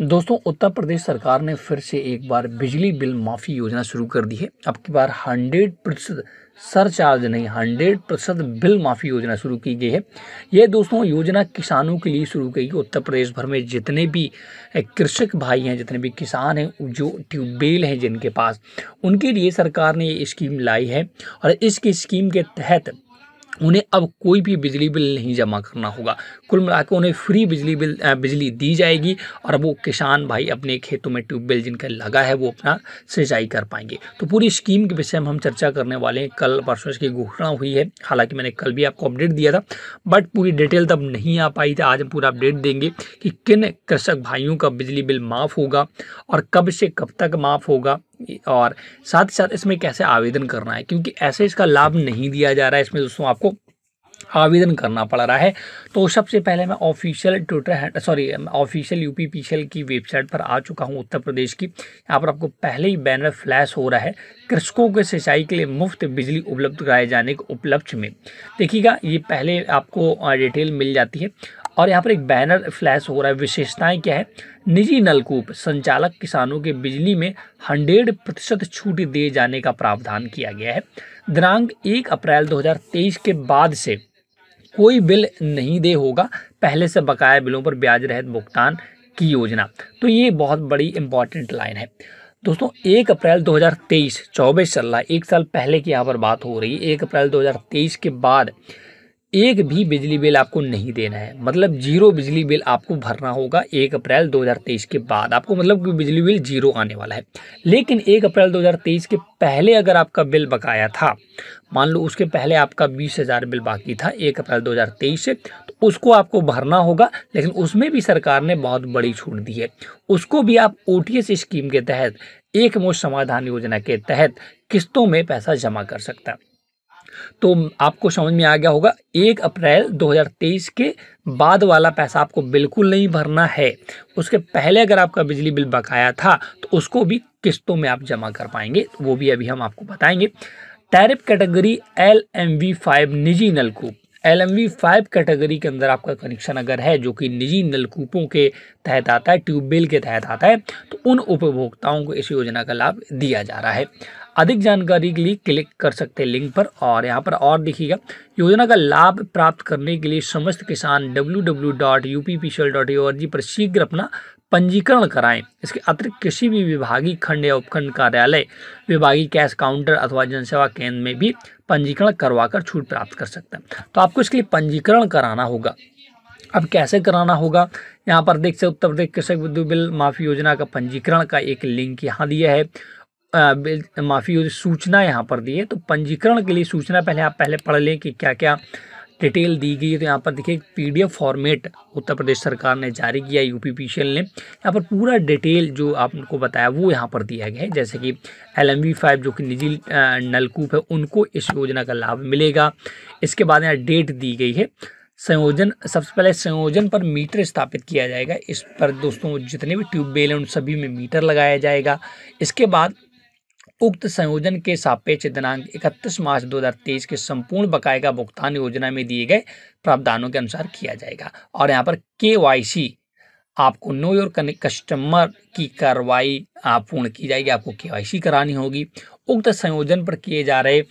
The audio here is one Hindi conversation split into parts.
दोस्तों उत्तर प्रदेश सरकार ने फिर से एक बार बिजली बिल माफ़ी योजना शुरू कर दी है अब की बार हंड्रेड प्रतिशत सरचार्ज नहीं हंड्रेड प्रतिशत बिल माफ़ी योजना शुरू की गई है यह दोस्तों योजना किसानों के लिए शुरू की गई उत्तर प्रदेश भर में जितने भी कृषक भाई हैं जितने भी किसान हैं जो ट्यूबवेल हैं जिनके पास उनके लिए सरकार ने ये स्कीम लाई है और इसकी स्कीम के तहत उन्हें अब कोई भी बिजली बिल नहीं जमा करना होगा कुल मिलाकर उन्हें फ्री बिजली बिल बिजली दी जाएगी और वो किसान भाई अपने खेतों में ट्यूबवेल जिनका लगा है वो अपना सिंचाई कर पाएंगे तो पूरी स्कीम के विषय में हम चर्चा करने वाले हैं कल परसों इसकी घोषणा हुई है हालांकि मैंने कल भी आपको अपडेट दिया था बट पूरी डिटेल तब नहीं आ पाई थी आज हम पूरा अपडेट देंगे कि किन कृषक भाइयों का बिजली बिल माफ़ होगा और कब से कब तक माफ़ होगा और साथ ही साथ इसमें कैसे आवेदन करना है क्योंकि ऐसे इसका लाभ नहीं दिया जा रहा है इसमें दोस्तों आपको आवेदन करना पड़ रहा है तो सबसे पहले मैं official twitter sorry official UP L की वेबसाइट पर आ चुका हूं उत्तर प्रदेश की यहाँ पर आपको पहले ही बैनर फ्लैश हो रहा है कृषकों के सिंचाई के लिए मुफ्त बिजली उपलब्ध कराए जाने के उपलक्ष्य में देखिएगा ये पहले आपको डिटेल मिल जाती है और यहाँ पर एक बैनर फ्लैश हो रहा है विशेषताएं क्या है निजी नलकूप संचालक किसानों के बिजली में हंड्रेड प्रतिशत छूट दिए जाने का प्रावधान किया गया है दिनांक एक अप्रैल 2023 के बाद से कोई बिल नहीं दे होगा पहले से बकाया बिलों पर ब्याज रहित भुगतान की योजना तो ये बहुत बड़ी इंपॉर्टेंट लाइन है दोस्तों एक अप्रैल 2023 चौबीस चल रहा है एक साल पहले की यहाँ पर बात हो रही है एक अप्रैल 2023 के बाद एक भी बिजली बिल आपको नहीं देना है मतलब जीरो बिजली बिल आपको भरना होगा एक अप्रैल 2023 के बाद आपको मतलब कि बिजली बिल जीरो आने वाला है लेकिन एक अप्रैल 2023 के पहले अगर आपका बिल बकाया था मान लो उसके पहले आपका बीस हज़ार बिल बाकी था एक अप्रैल 2023 से तो उसको आपको भरना होगा लेकिन उसमें भी सरकार ने बहुत बड़ी छूट दी है उसको भी आप ओ स्कीम के तहत एक समाधान योजना के तहत किस्तों में पैसा जमा कर सकता है तो आपको समझ में आ गया होगा एक अप्रैल 2023 के बाद वाला पैसा आपको बिल्कुल नहीं भरना है उसके पहले अगर आपका बिजली बिल बकाया था तो उसको भी किस्तों में आप जमा कर पाएंगे तो वो भी अभी हम आपको बताएंगे tariff category L M V five निजी नलकूप L M V five category के अंदर आपका कनेक्शन अगर है जो कि निजी नलकूपों के तहत आता है ट्यूबवेल के तहत आता है तो उन उपभोक्ताओं को इस योजना का लाभ दिया जा रहा है अधिक जानकारी के लिए क्लिक कर सकते हैं लिंक पर और यहाँ पर और देखिएगा योजना का लाभ प्राप्त करने के लिए समस्त किसान डब्ल्यू पर शीघ्र अपना पंजीकरण कराएं इसके अतिरिक्त किसी भी विभागीय खंड या उपखंड कार्यालय विभागीय कैश काउंटर अथवा जनसेवा केंद्र में भी पंजीकरण करवाकर छूट प्राप्त कर सकते हैं तो आपको इसके लिए पंजीकरण कराना होगा अब कैसे कराना होगा यहाँ पर देख सकते उत्तर प्रदेश कृषक विद्युत बिल माफ़ी योजना का पंजीकरण का एक लिंक यहाँ दिया है माफ़ी सूचना यहाँ पर दी है तो पंजीकरण के लिए सूचना पहले आप पहले पढ़ लें कि क्या क्या डिटेल दी गई है तो यहाँ पर देखिए पीडीएफ फॉर्मेट उत्तर प्रदेश सरकार ने जारी किया यूपी पीसीएल ने यहाँ पर पूरा डिटेल जो आपको बताया वो यहाँ पर दिया गया है जैसे कि एल एम फाइव जो कि निजी नलकूप है उनको इस योजना का लाभ मिलेगा इसके बाद यहाँ डेट दी गई है संयोजन सबसे पहले संयोजन पर मीटर स्थापित किया जाएगा इस पर दोस्तों जितने भी ट्यूबवेल हैं उन सभी में मीटर लगाया जाएगा इसके बाद उक्त संयोजन के सापेक्ष दिनांक 31 मार्च 2023 के संपूर्ण बकाए का भुगतान योजना में दिए गए प्रावधानों के अनुसार किया जाएगा और यहाँ पर के आपको नो योर कस्टमर की कार्रवाई पूर्ण की जाएगी आपको के करानी होगी उक्त संयोजन पर किए जा रहे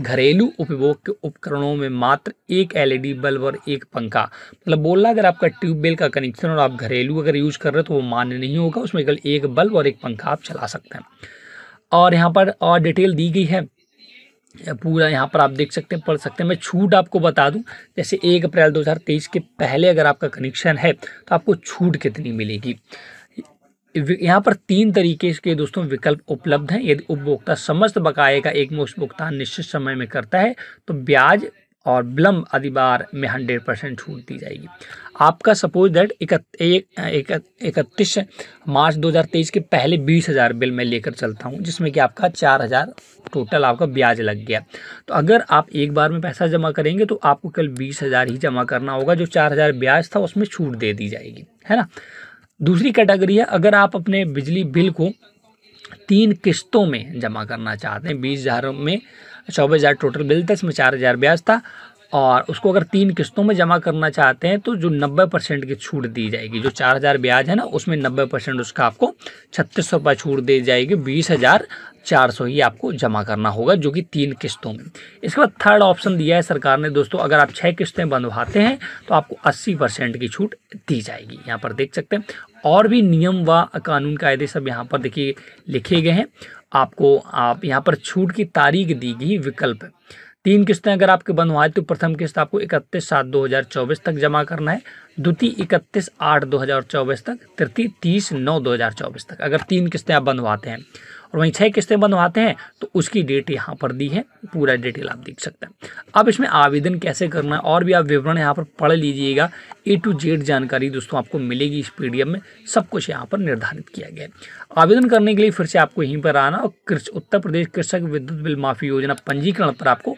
घरेलू उपभोग के उपकरणों में मात्र एक एलईडी बल्ब और एक पंखा मतलब बोला अगर आपका ट्यूबवेल का कनेक्शन और आप घरेलू अगर यूज़ कर रहे हो तो वो मान्य नहीं होगा उसमें केवल एक बल्ब और एक पंखा आप चला सकते हैं और यहाँ पर और डिटेल दी गई है पूरा यहाँ पर आप देख सकते हैं पढ़ सकते हैं मैं छूट आपको बता दूं जैसे एक अप्रैल 2023 के पहले अगर आपका कनेक्शन है तो आपको छूट कितनी मिलेगी यहाँ पर तीन तरीके के दोस्तों विकल्प उपलब्ध हैं यदि उपभोक्ता समस्त बकाए का एक मुश्त भुगतान निश्चित समय में करता है तो ब्याज और विलम्ब अधिबार में हंड्रेड परसेंट छूट दी जाएगी आपका सपोज दैट इकतीस मार्च 2023 के पहले बीस हज़ार बिल मैं लेकर चलता हूँ जिसमें कि आपका चार हज़ार टोटल आपका ब्याज लग गया तो अगर आप एक बार में पैसा जमा करेंगे तो आपको कल बीस हज़ार ही जमा करना होगा जो चार हज़ार ब्याज था उसमें छूट दे दी जाएगी है ना दूसरी कैटेगरी है अगर आप अपने बिजली बिल को तीन किस्तों में जमा करना चाहते हैं बीस हज़ार में चौबीस हज़ार टोटल बिल था इसमें चार हज़ार ब्याज था और उसको अगर तीन किस्तों में जमा करना चाहते हैं तो जो नब्बे परसेंट की छूट दी जाएगी जो चार हज़ार ब्याज है ना उसमें नब्बे परसेंट उसका आपको छत्तीस सौ रुपये छूट दी जाएगी बीस हज़ार चार सौ ही आपको जमा करना होगा जो कि तीन किस्तों में इसके बाद थर्ड ऑप्शन दिया है सरकार ने दोस्तों अगर आप छः किस्तें बंधवाते हैं तो आपको अस्सी परसेंट की छूट दी जाएगी यहाँ पर देख सकते हैं और भी नियम व कानून कायदे सब यहाँ पर देखिए लिखे गए हैं आपको आप यहाँ पर छूट की तारीख दी गई विकल्प तीन किस्तें अगर आपके बनवाए तो प्रथम किस्त आपको इकतीस सात दो हज़ार चौबीस तक जमा करना है द्वितीय इकतीस आठ दो हज़ार चौबीस तक तृतीय तीस नौ दो हज़ार चौबीस तक अगर तीन किस्तें आप बनवाते हैं और वहीं छः किस्तें बनवाते हैं तो उसकी डेट यहाँ पर दी है पूरा डिटेल आप देख सकते हैं अब इसमें आवेदन कैसे करना है और भी आप विवरण यहाँ पर पढ़ लीजिएगा ए टू जेड जानकारी दोस्तों आपको मिलेगी इस पी में सब कुछ यहाँ पर निर्धारित किया गया है आवेदन करने के लिए फिर से आपको यहीं पर आना और उत्तर प्रदेश कृषक विद्युत बिल माफ़ी योजना पंजीकरण पर आपको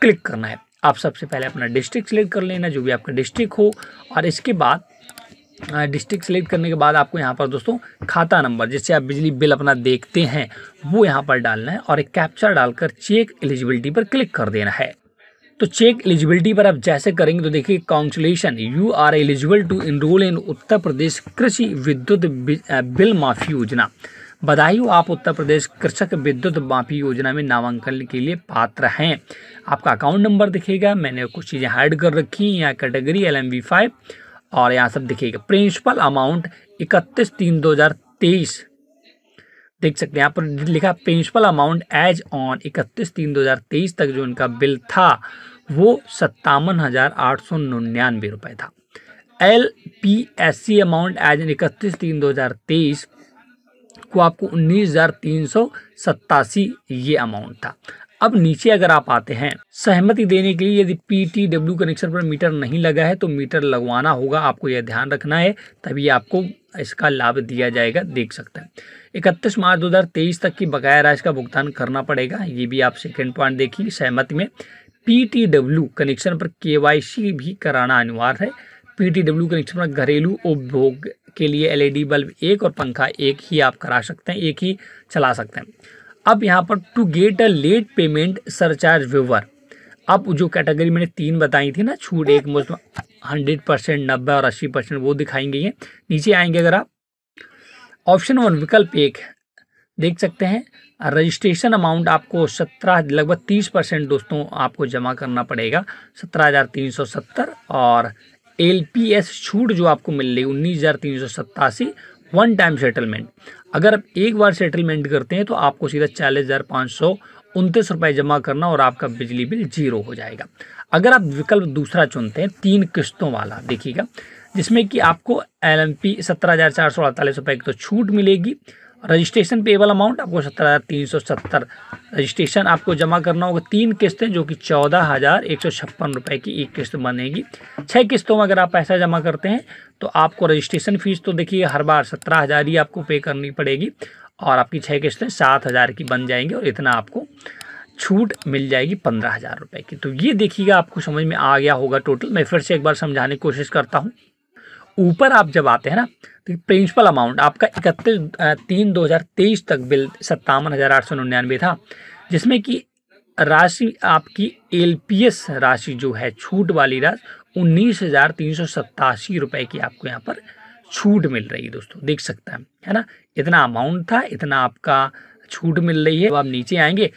क्लिक करना है आप सबसे पहले अपना डिस्ट्रिक्ट सेलेक्ट कर लेना जो भी आपका डिस्ट्रिक्ट हो और इसके बाद डिस्ट्रिक्ट सेलेक्ट करने के बाद आपको यहाँ पर दोस्तों खाता नंबर जिससे आप बिजली बिल अपना देखते हैं वो यहाँ पर डालना है और एक कैप्चर डालकर चेक एलिजिबिलिटी पर क्लिक कर देना है तो चेक एलिजिबिलिटी पर आप जैसे करेंगे तो देखिए consolation you are eligible to enroll in Uttar Pradesh कृषि विद्युत बिल माफी योजना बधाई हो आप उत्तर प्रदेश कृषक विद्युत माफी योजना में नामांकन के लिए पात्र हैं आपका अकाउंट नंबर दिखेगा मैंने कुछ चीज़ें ऐड कर रखी हैं या category L M V five और यहाँ सब दिखेगा प्रिंसिपल अमाउंट इकतीस तीन दो हज़ार तेईस देख सकते हैं यहाँ पर लिखा प्रिंसिपल अमाउंट एज ऑन इकतीस तीन दो हज़ार तेईस तक जो इनका बिल था वो सत्तावन हज़ार आठ सौ निन्यानवे रुपये था L P S C amount as on इकतीस तीन दो हज़ार तेईस को आपको उन्नीस हज़ार तीन सौ सत्तासी ये अमाउंट था अब नीचे अगर आप आते हैं सहमति देने के लिए यदि पीटीडब्ल्यू कनेक्शन पर मीटर नहीं लगा है तो मीटर लगवाना होगा आपको यह ध्यान रखना है तभी आपको इसका लाभ दिया जाएगा देख सकते हैं इकतीस मार्च तेईस तक की बकाया राशि का भुगतान करना पड़ेगा ये भी आप सेकेंड पॉइंट देखिए सहमति में पी कनेक्शन पर के भी कराना अनिवार्य है पी कनेक्शन पर घरेलू उपभोग के लिए एलईडी e बल्ब एक और पंखा एक ही आप करा सकते हैं एक ही चला सकते हैं अब यहाँ पर to get a late payment surcharge viewer अब जो कैटेगरी मैंने तीन बताई थी ना छूट एक मुश्त हंड्रेड परसेंट नब्बे और अस्सी परसेंट वो दिखाएंगे ये नीचे आएंगे अगर आप ऑप्शन वन विकल्प एक देख सकते हैं रजिस्ट्रेशन अमाउंट आपको सत्रह लगभग तीस परसेंट दोस्तों आपको जमा करना पड़ेगा सत्रह हज़ार तीन सौ सत्तर और एल छूट जो आपको मिल रही है उन्नीस हज़ार तीन सौ सत्तासी वन टाइम सेटलमेंट अगर आप एक बार सेटलमेंट करते हैं तो आपको सीधा चालीस हज़ार पाँच सौ उनतीस रुपये जमा करना और आपका बिजली बिल जीरो हो जाएगा अगर आप विकल्प दूसरा चुनते हैं तीन किस्तों वाला देखिएगा जिसमें कि आपको एल एम पी सत्रह हज़ार चार सौ अड़तालीस रुपये की तो छूट मिलेगी रजिस्ट्रेशन पेबल अमाउंट आपको सत्तर हज़ार तीन सौ सत्तर रजिस्ट्रेशन आपको जमा करना होगा तीन किस्तें जो कि चौदह हज़ार एक सौ छप्पन रुपये की एक किस्त बनेगी छः किस्तों में अगर आप पैसा जमा करते हैं तो आपको रजिस्ट्रेशन फ़ीस तो देखिए हर बार सत्रह हज़ार ही आपको पे करनी पड़ेगी और आपकी छः किस्तें सात हज़ार की बन जाएंगी और इतना आपको छूट मिल जाएगी पंद्रह हज़ार रुपये की तो ये देखिएगा आपको समझ में आ गया होगा टोटल मैं फिर से एक बार समझाने की कोशिश करता हूँ ऊपर आप जब आते हैं ना तो प्रिंसिपल अमाउंट आपका इकतीस तीन दो हज़ार तेईस तक बिल सत्तावन हज़ार आठ सौ निन्यानवे था जिसमें कि राशि आपकी एलपीएस राशि जो है छूट वाली राशि उन्नीस हज़ार तीन सौ सत्तासी रुपये की आपको यहाँ पर छूट मिल रही है दोस्तों देख सकते हैं है ना इतना अमाउंट था इतना आपका छूट मिल रही है अब आप नीचे आएंगे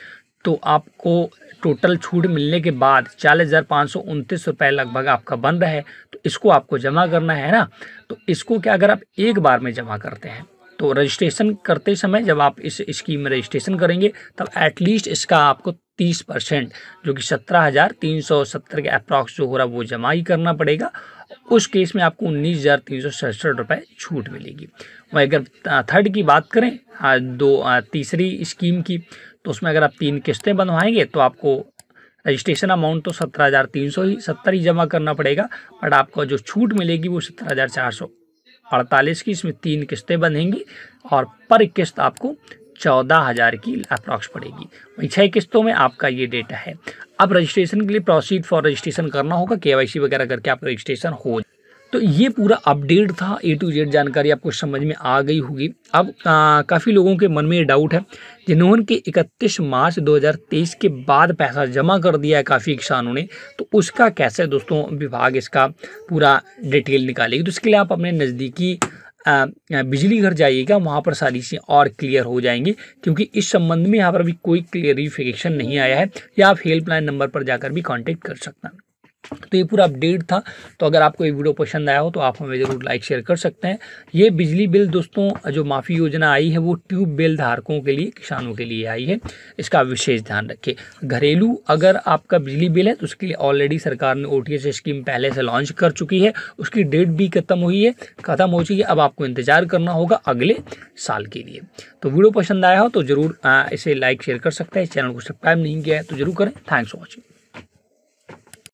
तो आपको टोटल छूट मिलने के बाद चालीस हज़ार पाँच सौ उनतीस रुपये लगभग आपका बन रहा है तो इसको आपको जमा करना है ना तो इसको क्या अगर आप एक बार में जमा करते हैं तो रजिस्ट्रेशन करते समय जब आप इस स्कीम में रजिस्ट्रेशन करेंगे तब एटलीस्ट इसका आपको तीस परसेंट जो कि सत्रह हज़ार तीन सौ सत्तर के अप्रॉक्स जो हो रहा है वो जमा ही करना पड़ेगा उस केस में आपको उन्नीस हज़ार तीन सौ सड़सठ रुपये छूट मिलेगी वहीं तो अगर थर्ड की बात करें दो तीसरी स्कीम की तो उसमें अगर आप तीन किस्तें बनवाएंगे तो आपको रजिस्ट्रेशन अमाउंट तो सत्रह हज़ार तीन सौ ही सत्तर ही जमा करना पड़ेगा बट आपको जो छूट मिलेगी वो सत्रह हज़ार चार सौ अड़तालीस की इसमें तीन किस्तें बनेंगी और पर किस्त आपको चौदह हज़ार की अप्रॉक्स पड़ेगी वही छः किस्तों में आपका ये डेटा है अब रजिस्ट्रेशन के लिए प्रोसीड फॉर रजिस्ट्रेशन करना होगा के वगैरह करके आपका रजिस्ट्रेशन हो तो ये पूरा अपडेट था ए टू जेड जानकारी आपको समझ में आ गई होगी अब काफ़ी लोगों के मन में ये डाउट है जिन्होंने कि 31 मार्च 2023 के बाद पैसा जमा कर दिया है काफ़ी किसानों ने तो उसका कैसे दोस्तों विभाग इसका पूरा डिटेल निकालेगी तो इसके लिए आप अपने नज़दीकी बिजली घर जाइएगा वहाँ पर सारी चीज़ें और क्लियर हो जाएंगी क्योंकि इस संबंध में यहाँ पर अभी कोई क्लियरिफिकेशन नहीं आया है या आप हेल्पलाइन नंबर पर जाकर भी कॉन्टेक्ट कर सकते हैं तो ये पूरा अपडेट था तो अगर आपको ये वीडियो पसंद आया हो तो आप हमें ज़रूर लाइक शेयर कर सकते हैं ये बिजली बिल दोस्तों जो माफ़ी योजना आई है वो ट्यूब बिल धारकों के लिए किसानों के लिए आई है इसका विशेष ध्यान रखिए घरेलू अगर आपका बिजली बिल है तो उसके लिए ऑलरेडी सरकार ने ओ स्कीम पहले से लॉन्च कर चुकी है उसकी डेट भी खत्म हुई है ख़त्म हो चुकी है अब आपको इंतज़ार करना होगा अगले साल के लिए तो वीडियो पसंद आया हो तो ज़रूर इसे लाइक शेयर कर सकते हैं चैनल को सब्सक्राइब नहीं किया है तो जरूर करें थैंक्स फॉर वॉचिंग